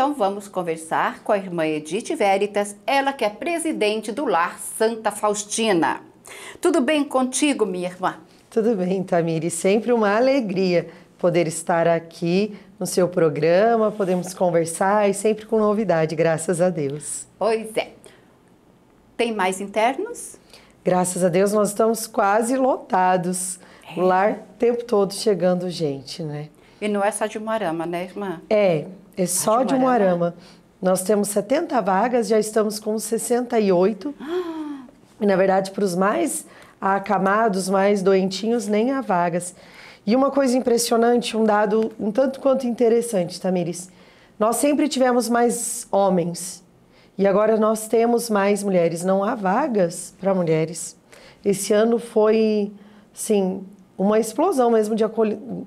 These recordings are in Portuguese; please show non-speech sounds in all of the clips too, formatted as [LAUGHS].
Então vamos conversar com a irmã Edith Veritas, ela que é presidente do Lar Santa Faustina. Tudo bem contigo, minha irmã? Tudo bem, Tamiri. Sempre uma alegria poder estar aqui no seu programa, podemos conversar e sempre com novidade, graças a Deus. Pois é. Tem mais internos? Graças a Deus nós estamos quase lotados. O é. lar o tempo todo chegando gente, né? E não é só de Moarama, né, irmã? É, é só de Moarama. Né? Nós temos 70 vagas, já estamos com 68. Ah. E, na verdade, para os mais acamados, mais doentinhos, nem há vagas. E uma coisa impressionante, um dado um tanto quanto interessante, Tamires. Nós sempre tivemos mais homens e agora nós temos mais mulheres. Não há vagas para mulheres. Esse ano foi, sim, uma explosão mesmo de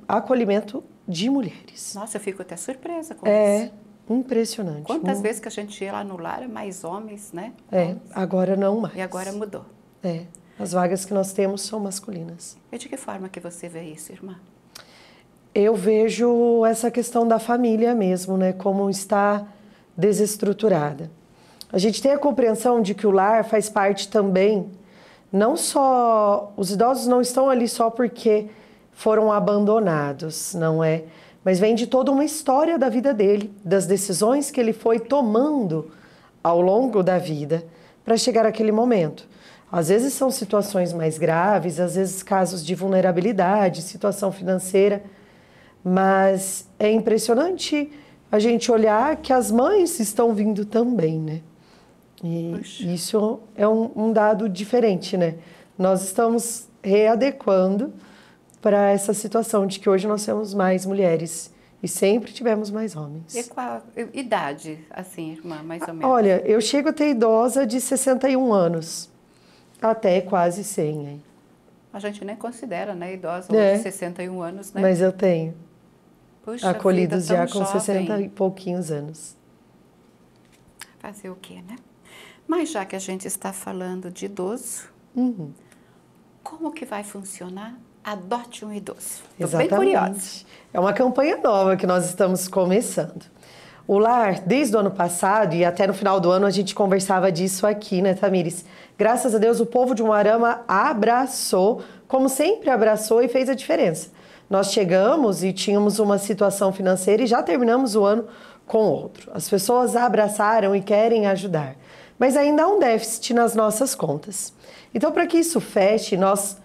acolhimento de mulheres. Nossa, eu fico até surpresa com é, isso. É, impressionante. Quantas um... vezes que a gente ia lá no lar, mais homens, né? É, homens. agora não mais. E agora mudou. É, as vagas que nós temos são masculinas. E de que forma que você vê isso, irmã? Eu vejo essa questão da família mesmo, né? Como está desestruturada. A gente tem a compreensão de que o lar faz parte também não só os idosos não estão ali só porque foram abandonados, não é? Mas vem de toda uma história da vida dele, das decisões que ele foi tomando ao longo da vida para chegar àquele momento. Às vezes são situações mais graves, às vezes casos de vulnerabilidade, situação financeira, mas é impressionante a gente olhar que as mães estão vindo também, né? E isso é um, um, dado diferente, né? Nós estamos readequando para essa situação de que hoje nós temos mais mulheres e sempre tivemos mais homens. E qual idade, assim, irmã, mais ou menos? Olha, eu chego a ter idosa de 61 anos, até quase 100. A gente nem considera, né, idosa é. de 61 anos, né? Mas eu tenho. Puxa Acolhidos vida, já com jovem. 60 e pouquinhos anos. Fazer o quê, né? Mas já que a gente está falando de idoso, uhum. como que vai funcionar Adote um Idoso? Estou bem curiosa. É uma campanha nova que nós estamos começando. O lar, desde o ano passado e até no final do ano, a gente conversava disso aqui, né, Tamires? Graças a Deus, o povo de Moarama abraçou, como sempre abraçou e fez a diferença. Nós chegamos e tínhamos uma situação financeira e já terminamos o ano com outro. As pessoas abraçaram e querem ajudar mas ainda há um déficit nas nossas contas. Então, para que isso feche, nós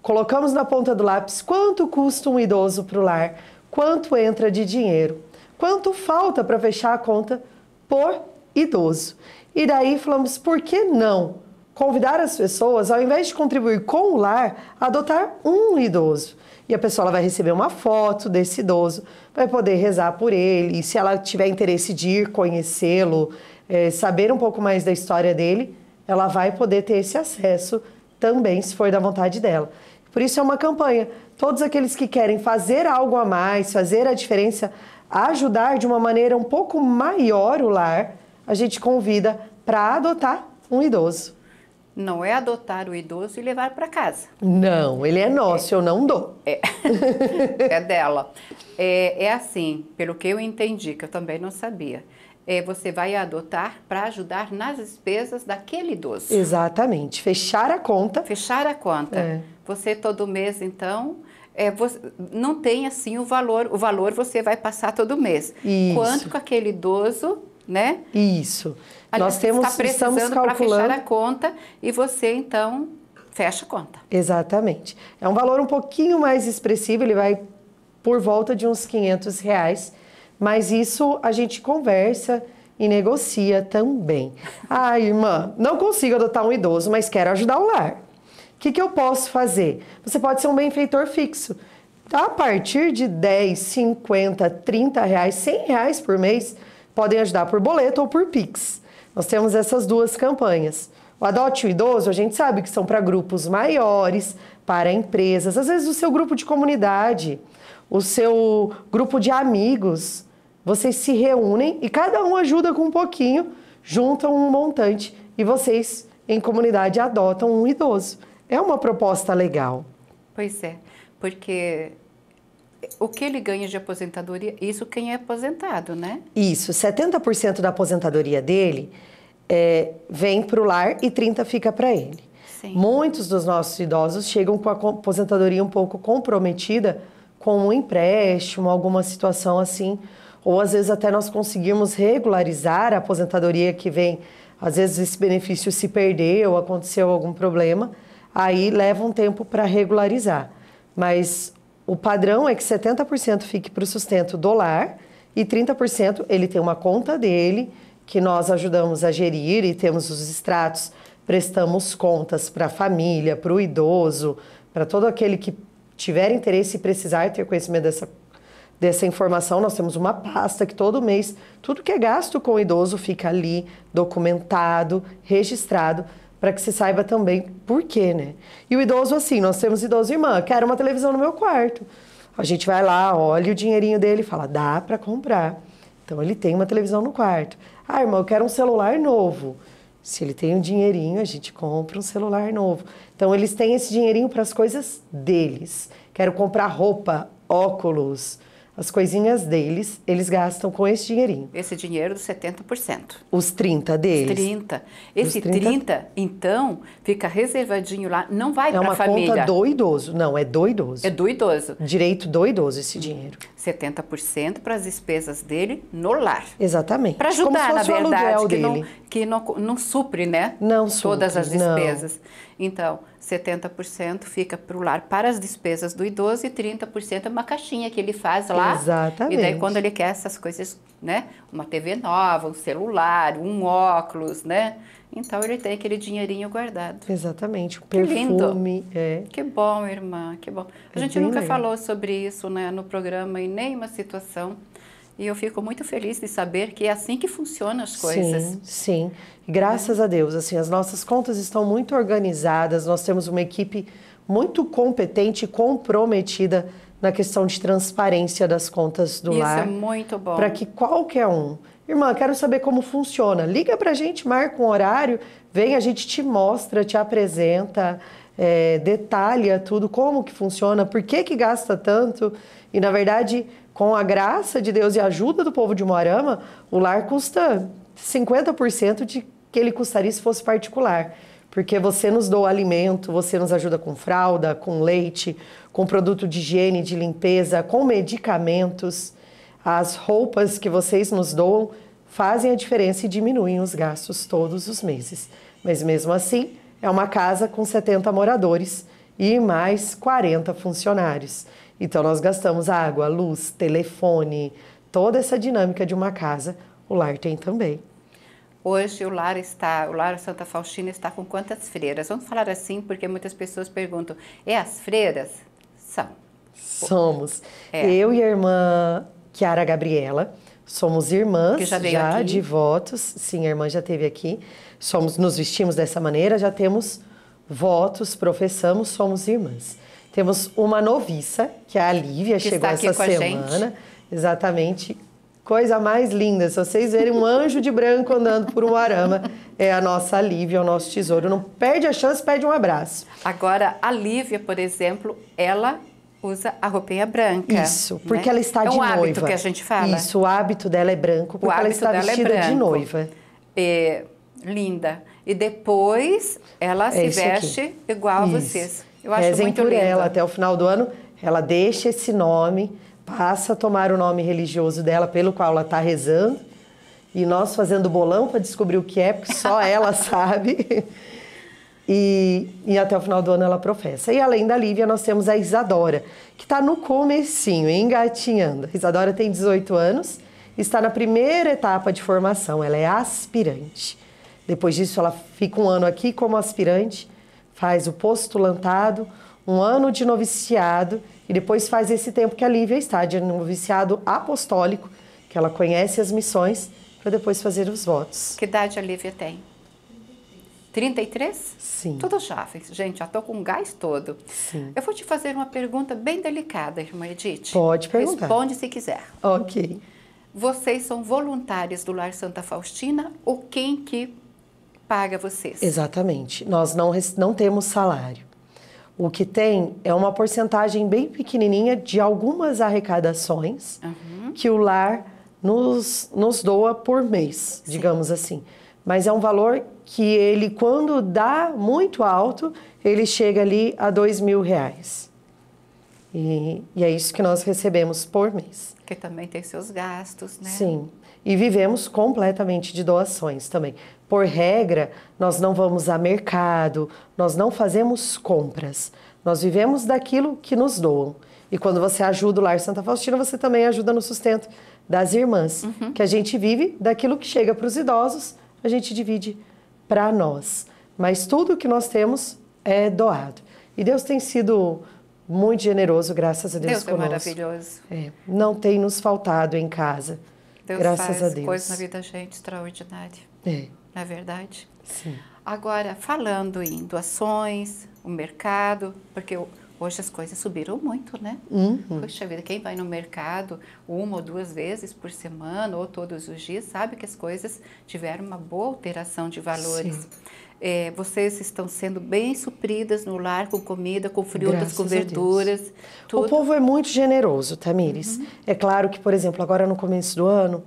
colocamos na ponta do lápis quanto custa um idoso para o lar, quanto entra de dinheiro, quanto falta para fechar a conta por idoso. E daí falamos, por que não convidar as pessoas, ao invés de contribuir com o lar, a adotar um idoso? E a pessoa vai receber uma foto desse idoso, vai poder rezar por ele, e se ela tiver interesse de ir conhecê-lo, é, saber um pouco mais da história dele, ela vai poder ter esse acesso também, se for da vontade dela. Por isso é uma campanha. Todos aqueles que querem fazer algo a mais, fazer a diferença, ajudar de uma maneira um pouco maior o lar, a gente convida para adotar um idoso. Não é adotar o idoso e levar para casa. Não, ele é nosso, é, eu não dou. É, [LAUGHS] é dela. É, é assim, pelo que eu entendi, que eu também não sabia. É, você vai adotar para ajudar nas despesas daquele idoso. Exatamente, fechar a conta. Fechar a conta. É. Você todo mês, então, é, você, não tem assim o valor, o valor você vai passar todo mês. Isso. Quanto com aquele idoso, né? Isso. Aliás, Nós temos, está precisando estamos calculando. fechar a conta e você, então, fecha a conta. Exatamente. É um valor um pouquinho mais expressivo, ele vai por volta de uns 500 reais mas isso a gente conversa e negocia também. Ai, ah, irmã, não consigo adotar um idoso, mas quero ajudar o lar. O que, que eu posso fazer? Você pode ser um benfeitor fixo. A partir de 10, 50, 30 reais, 100 reais por mês, podem ajudar por boleto ou por Pix. Nós temos essas duas campanhas. O Adote o Idoso, a gente sabe que são para grupos maiores, para empresas, às vezes o seu grupo de comunidade, o seu grupo de amigos. Vocês se reúnem e cada um ajuda com um pouquinho, juntam um montante e vocês, em comunidade, adotam um idoso. É uma proposta legal. Pois é, porque o que ele ganha de aposentadoria, isso quem é aposentado, né? Isso, 70% da aposentadoria dele é, vem para o lar e 30% fica para ele. Sim. Muitos dos nossos idosos chegam com a aposentadoria um pouco comprometida com um empréstimo, alguma situação assim ou às vezes até nós conseguirmos regularizar a aposentadoria que vem, às vezes esse benefício se perdeu, aconteceu algum problema, aí leva um tempo para regularizar. Mas o padrão é que 70% fique para o sustento do lar e 30% ele tem uma conta dele que nós ajudamos a gerir e temos os extratos, prestamos contas para a família, para o idoso, para todo aquele que tiver interesse e precisar ter conhecimento dessa dessa informação, nós temos uma pasta que todo mês tudo que é gasto com o idoso fica ali documentado, registrado, para que se saiba também por quê, né? E o idoso assim, nós temos idoso irmã, quero uma televisão no meu quarto. A gente vai lá, olha o dinheirinho dele fala: "Dá para comprar". Então ele tem uma televisão no quarto. Ah, irmã, eu quero um celular novo. Se ele tem um dinheirinho, a gente compra um celular novo. Então eles têm esse dinheirinho para as coisas deles. Quero comprar roupa, óculos, as coisinhas deles, eles gastam com esse dinheirinho. Esse dinheiro dos 70%. Os 30 deles. Os 30. Esse Os 30, 30, então, fica reservadinho lá, não vai é para a família. É uma conta do idoso. Não, é do idoso. É do idoso. Direito do idoso esse dinheiro. 70% para as despesas dele no lar. Exatamente. Para ajudar, Como se fosse na verdade, o que dele. não que não, não supre, né? Não supre. Todas as despesas. Não. Então, 70% fica para o lar para as despesas do idoso e 30% é uma caixinha que ele faz lá. Exatamente. E daí quando ele quer essas coisas, né? Uma TV nova, um celular, um óculos, né? Então ele tem aquele dinheirinho guardado. Exatamente, um perfume. Que, é. que bom, irmã, que bom. A é gente nunca legal. falou sobre isso né, no programa em nenhuma situação. E eu fico muito feliz de saber que é assim que funcionam as coisas. Sim, sim. Graças é. a Deus, assim, as nossas contas estão muito organizadas, nós temos uma equipe muito competente e comprometida na questão de transparência das contas do Isso é lar. Isso é muito bom. Para que qualquer um. Irmã, quero saber como funciona. Liga para a gente, marca um horário, vem, a gente te mostra, te apresenta, é, detalha tudo, como que funciona, por que que gasta tanto. E, na verdade, com a graça de Deus e a ajuda do povo de Moarama, o lar custa 50% de que ele custaria se fosse particular. Porque você nos doa alimento, você nos ajuda com fralda, com leite, com produto de higiene, de limpeza, com medicamentos. As roupas que vocês nos doam fazem a diferença e diminuem os gastos todos os meses. Mas mesmo assim, é uma casa com 70 moradores e mais 40 funcionários. Então nós gastamos água, luz, telefone, toda essa dinâmica de uma casa, o lar tem também. Hoje o lar está, o lar Santa Faustina está com quantas freiras? Vamos falar assim porque muitas pessoas perguntam: é as freiras? São. Somos. É. Eu e a irmã Chiara Gabriela somos irmãs que já, já de votos. Sim, a irmã já teve aqui. Somos, nos vestimos dessa maneira, já temos votos, professamos, somos irmãs. Temos uma noviça, que é a Lívia, que chegou essa semana. Exatamente. Coisa mais linda. Se vocês verem um anjo de branco andando por um arama, é a nossa Lívia, é o nosso tesouro. Não perde a chance, pede um abraço. Agora, a Lívia, por exemplo, ela usa a roupinha branca. Isso, né? porque né? ela está de noiva. É um noiva. hábito que a gente fala. Isso, o hábito dela é branco, porque ela está é vestida é de noiva. É, linda. E depois ela é se veste aqui. igual a vocês. Eu acho Rezem muito por linda. ela até o final do ano. Ela deixa esse nome, passa a tomar o nome religioso dela, pelo qual ela está rezando. E nós fazendo bolão para descobrir o que é, porque só [LAUGHS] ela sabe. E, e, até o final do ano ela professa. E além da Lívia, nós temos a Isadora, que está no comecinho, engatinhando. A Isadora tem 18 anos, está na primeira etapa de formação, ela é aspirante. Depois disso, ela fica um ano aqui como aspirante Faz o postulantado, um ano de noviciado e depois faz esse tempo que a Lívia está de noviciado apostólico, que ela conhece as missões, para depois fazer os votos. Que idade a Lívia tem? 33? Sim. Tudo jovem. Gente, já tô com o gás todo. Sim. Eu vou te fazer uma pergunta bem delicada, irmã Edith. Pode perguntar. Responde se quiser. Ok. Vocês são voluntários do Lar Santa Faustina ou quem que paga vocês? Exatamente. Nós não, não temos salário. O que tem é uma porcentagem bem pequenininha de algumas arrecadações uhum. que o lar nos, nos doa por mês, Sim. digamos assim. Mas é um valor que ele, quando dá muito alto, ele chega ali a dois mil reais. E, e é isso que nós recebemos por mês. Que também tem seus gastos, né? Sim. E vivemos completamente de doações também. Por regra, nós não vamos a mercado, nós não fazemos compras. Nós vivemos daquilo que nos doam. E quando você ajuda o Lar Santa Faustina, você também ajuda no sustento das irmãs, uhum. que a gente vive daquilo que chega para os idosos, a gente divide para nós. Mas tudo o que nós temos é doado. E Deus tem sido muito generoso, graças a Deus, Deus é conosco. é maravilhoso. É, não tem nos faltado em casa. Deus graças faz a Deus. coisas na vida da gente extraordinária. É. Na é verdade? Sim. Agora, falando em doações, o mercado, porque hoje as coisas subiram muito, né? Uhum. Poxa vida, quem vai no mercado uma ou duas vezes por semana ou todos os dias sabe que as coisas tiveram uma boa alteração de valores. É, vocês estão sendo bem supridas no lar com comida, com frutas, Graças com verduras. O povo é muito generoso, Tamires. Uhum. É claro que, por exemplo, agora no começo do ano,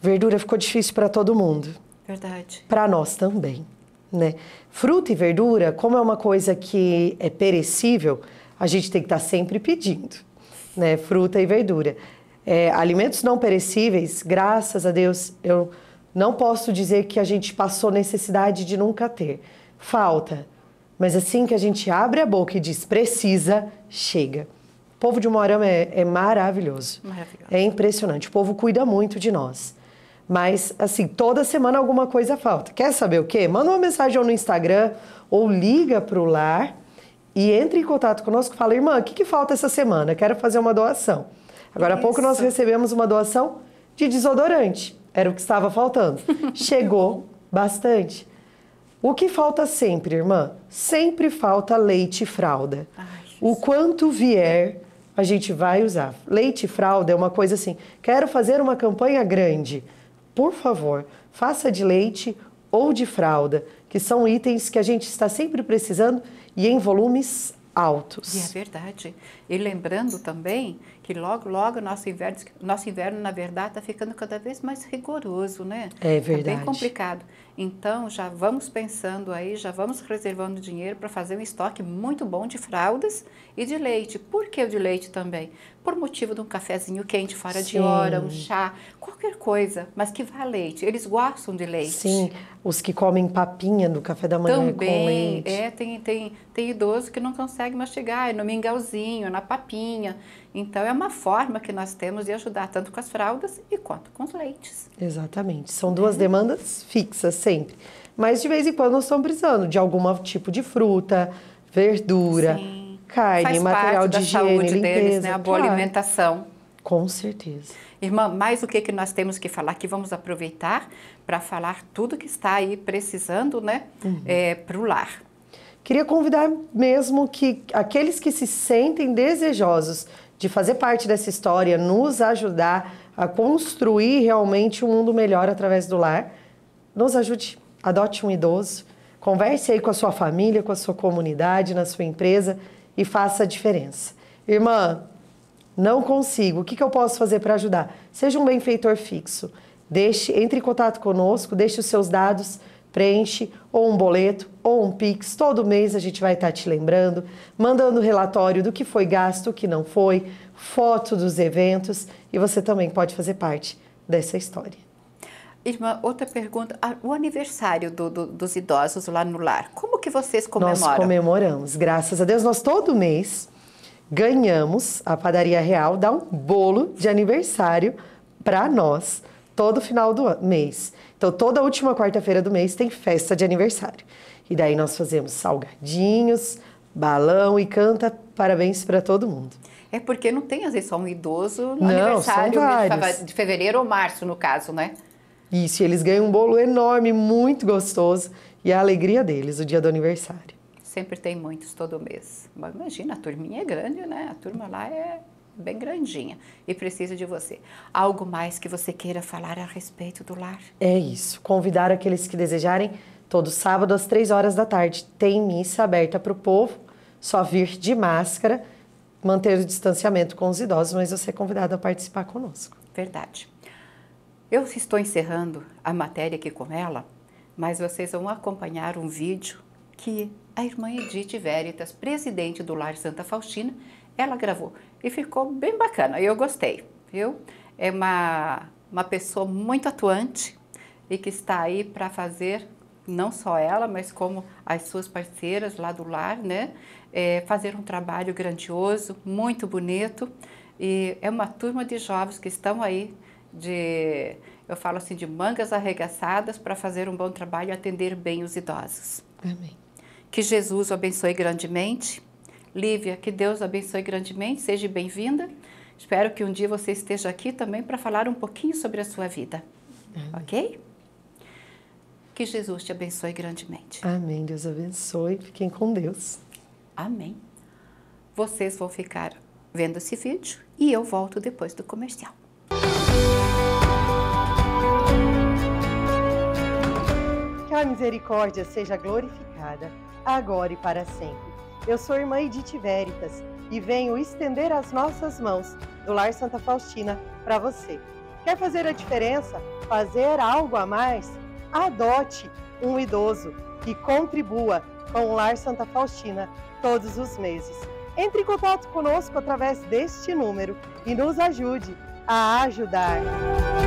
verdura ficou difícil para todo mundo. Verdade. Para nós também, né? Fruta e verdura, como é uma coisa que é perecível, a gente tem que estar tá sempre pedindo, né? Fruta e verdura. É, alimentos não perecíveis, graças a Deus, eu não posso dizer que a gente passou necessidade de nunca ter. Falta. Mas assim que a gente abre a boca e diz precisa, chega. O povo de Moarama é, é maravilhoso. maravilhoso. É impressionante. O povo cuida muito de nós. Mas, assim, toda semana alguma coisa falta. Quer saber o quê? Manda uma mensagem ou no Instagram ou liga para o lar e entre em contato conosco. Fala, irmã, o que, que falta essa semana? Quero fazer uma doação. Agora Isso. há pouco nós recebemos uma doação de desodorante. Era o que estava faltando. [LAUGHS] Chegou bastante. O que falta sempre, irmã? Sempre falta leite e fralda. Ai, o quanto vier, a gente vai usar. Leite e fralda é uma coisa assim. Quero fazer uma campanha grande por favor, faça de leite ou de fralda, que são itens que a gente está sempre precisando e em volumes altos. E é verdade. E lembrando também que logo, logo nosso inverno, nosso inverno na verdade, está ficando cada vez mais rigoroso, né? É verdade. Tá bem complicado. Então, já vamos pensando aí, já vamos reservando dinheiro para fazer um estoque muito bom de fraldas e de leite. Por que o de leite também? Por motivo de um cafezinho quente fora Sim. de hora, um chá, qualquer coisa, mas que vá leite. Eles gostam de leite. Sim, os que comem papinha no café da manhã também, com leite. É, tem, tem, tem idoso que não consegue mastigar, é no mingauzinho, na papinha. Então, é uma forma que nós temos de ajudar tanto com as fraldas e quanto com os leites. Exatamente. São duas é. demandas fixas sempre. Mas de vez em quando nós estamos precisando de algum tipo de fruta, verdura, Sim. carne, Faz material de higiene, saúde limpeza, deles, né? A boa claro. alimentação. Com certeza. Irmã, mais o que, que nós temos que falar que vamos aproveitar para falar tudo que está aí precisando, né, uhum. é, para o lar. Queria convidar mesmo que aqueles que se sentem desejosos de fazer parte dessa história, nos ajudar a construir realmente um mundo melhor através do lar, nos ajude, adote um idoso, converse aí com a sua família, com a sua comunidade, na sua empresa e faça a diferença. Irmã, não consigo, o que, que eu posso fazer para ajudar? Seja um benfeitor fixo, deixe, entre em contato conosco, deixe os seus dados, preenche ou um boleto ou um Pix. Todo mês a gente vai estar te lembrando, mandando relatório do que foi gasto, o que não foi, foto dos eventos e você também pode fazer parte dessa história. Irmã, outra pergunta. Ah, o aniversário do, do, dos idosos lá no lar, como que vocês comemoram? Nós comemoramos, graças a Deus. Nós todo mês ganhamos, a Padaria Real dá um bolo de aniversário para nós todo final do mês. Então, toda última quarta-feira do mês tem festa de aniversário. E daí nós fazemos salgadinhos, balão e canta parabéns para todo mundo. É porque não tem, às vezes, só um idoso no não, aniversário de fevereiro ou março, no caso, né? Isso, e eles ganham um bolo enorme, muito gostoso. E a alegria deles, o dia do aniversário. Sempre tem muitos todo mês. Mas imagina, a turminha é grande, né? A turma lá é bem grandinha e precisa de você. Algo mais que você queira falar a respeito do lar? É isso. Convidar aqueles que desejarem Todo sábado, às três horas da tarde, tem missa aberta para o povo. Só vir de máscara, manter o distanciamento com os idosos, mas você é convidado a participar conosco. Verdade. Eu estou encerrando a matéria aqui com ela, mas vocês vão acompanhar um vídeo que a irmã Edith Veritas, presidente do Lar Santa Faustina, ela gravou e ficou bem bacana. Eu gostei, viu? É uma, uma pessoa muito atuante e que está aí para fazer não só ela, mas como as suas parceiras lá do lar, né? É, fazer um trabalho grandioso, muito bonito. E é uma turma de jovens que estão aí de, eu falo assim, de mangas arregaçadas para fazer um bom trabalho e atender bem os idosos. Amém. Que Jesus o abençoe grandemente. Lívia, que Deus abençoe grandemente, seja bem-vinda. Espero que um dia você esteja aqui também para falar um pouquinho sobre a sua vida. Amém. Ok? Que Jesus te abençoe grandemente. Amém. Deus abençoe. Fiquem com Deus. Amém. Vocês vão ficar vendo esse vídeo e eu volto depois do comercial. Que a misericórdia seja glorificada, agora e para sempre. Eu sou irmã Edith Veritas e venho estender as nossas mãos do Lar Santa Faustina para você. Quer fazer a diferença? Fazer algo a mais? adote um idoso e contribua com o Lar Santa Faustina todos os meses. Entre em contato conosco através deste número e nos ajude a ajudar.